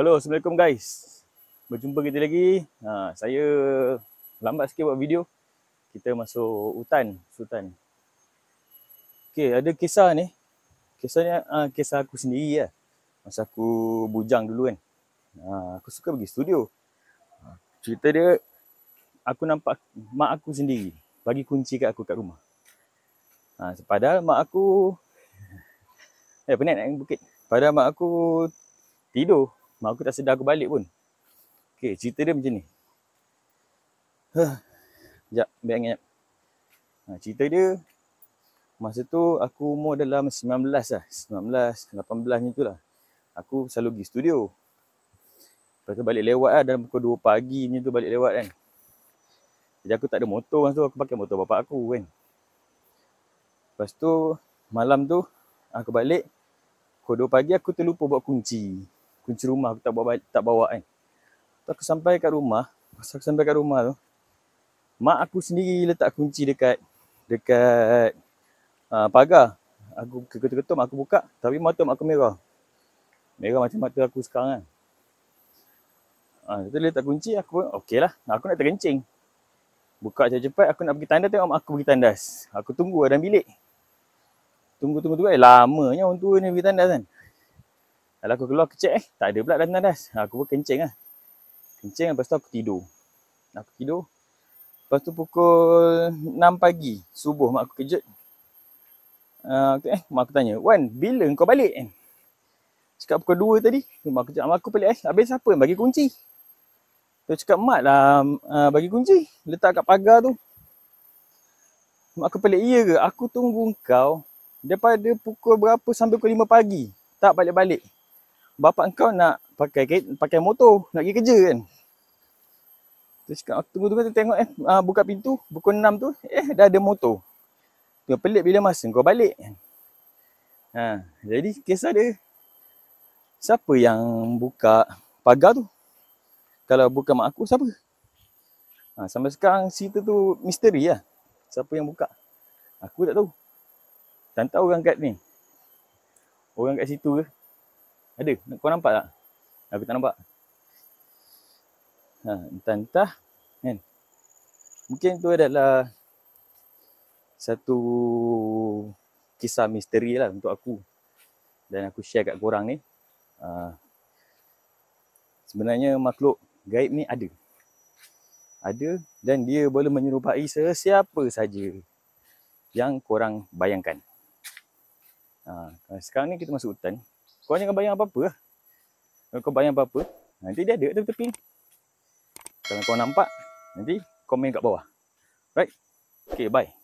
Hello, Assalamualaikum guys. Berjumpa kita lagi. Ha, saya lambat sikit buat video. Kita masuk hutan, sultan. Okay, ada kisah ni. Kisah ni, ha, kisah aku sendiri lah. Masa aku bujang dulu kan. Ha, aku suka pergi studio. Ha, cerita dia, aku nampak mak aku sendiri bagi kunci kat aku kat rumah. Ha, padahal mak aku, eh penat nak bukit. Padahal mak aku tidur Mak aku tak sedar aku balik pun. Okey, cerita dia macam ni. Huh. Sekejap, biar ingat. Ha, cerita dia, masa tu aku umur dalam 19 lah. 19, 18 macam tu lah. Aku selalu pergi studio. Lepas tu balik lewat lah dalam pukul 2 pagi ni tu balik lewat kan. Jadi aku tak ada motor masa tu, aku pakai motor bapak aku kan. Lepas tu, malam tu aku balik. Pukul 2 pagi aku terlupa buat kunci kunci rumah aku tak bawa tak bawa kan. Tu aku sampai kat rumah, masa aku sampai kat rumah tu mak aku sendiri letak kunci dekat dekat uh, pagar. Aku ketuk-ketuk aku buka, tapi mata mak aku merah. Merah macam mata aku sekarang kan. Ah, ha, dia letak kunci aku pun lah Aku nak terkencing. Buka cepat-cepat aku nak pergi tandas tengok mak aku pergi tandas. Aku tunggu dalam bilik. Tunggu-tunggu tu tunggu, eh lamanya orang tua ni pergi tandas kan. Kalau aku keluar kecek eh, tak ada pula dalam tandas. Aku pun kencing lah. Kencing lepas tu aku tidur. Aku tidur. Lepas tu pukul 6 pagi, subuh mak aku kejut. Uh, eh, mak aku tanya, Wan, bila kau balik? Eh. Cakap pukul 2 tadi. Mak aku cakap, mak aku balik eh. Habis siapa bagi kunci? Dia cakap, mak lah uh, bagi kunci. Letak kat pagar tu. Mak aku balik, iya ke? Aku tunggu kau daripada pukul berapa sampai pukul 5 pagi. Tak balik-balik bapak kau nak pakai pakai motor nak pergi kerja kan. Dia cakap aku tunggu tunggu tengok eh ah, buka pintu buku 6 tu eh dah ada motor. Dia pelik bila masa kau balik. Kan? Ha, jadi kisah dia siapa yang buka pagar tu? Kalau bukan mak aku siapa? Ha, sampai sekarang cerita tu misteri lah. Siapa yang buka? Aku tak tahu. Tantau tahu orang kat ni. Orang kat situ ke? Ada. Kau nampak tak? Aku tak nampak. Ha, entah-entah. Kan? Mungkin tu adalah satu kisah misteri lah untuk aku. Dan aku share kat korang ni. Ha, sebenarnya makhluk gaib ni ada. Ada dan dia boleh menyerupai sesiapa saja yang korang bayangkan. Ha, sekarang ni kita masuk hutan. Kau jangan bayang apa-apa lah. Kalau kau bayang apa-apa, nanti dia ada kat tepi ni. Kalau kau nampak, nanti komen kat bawah. Right? Okay, bye.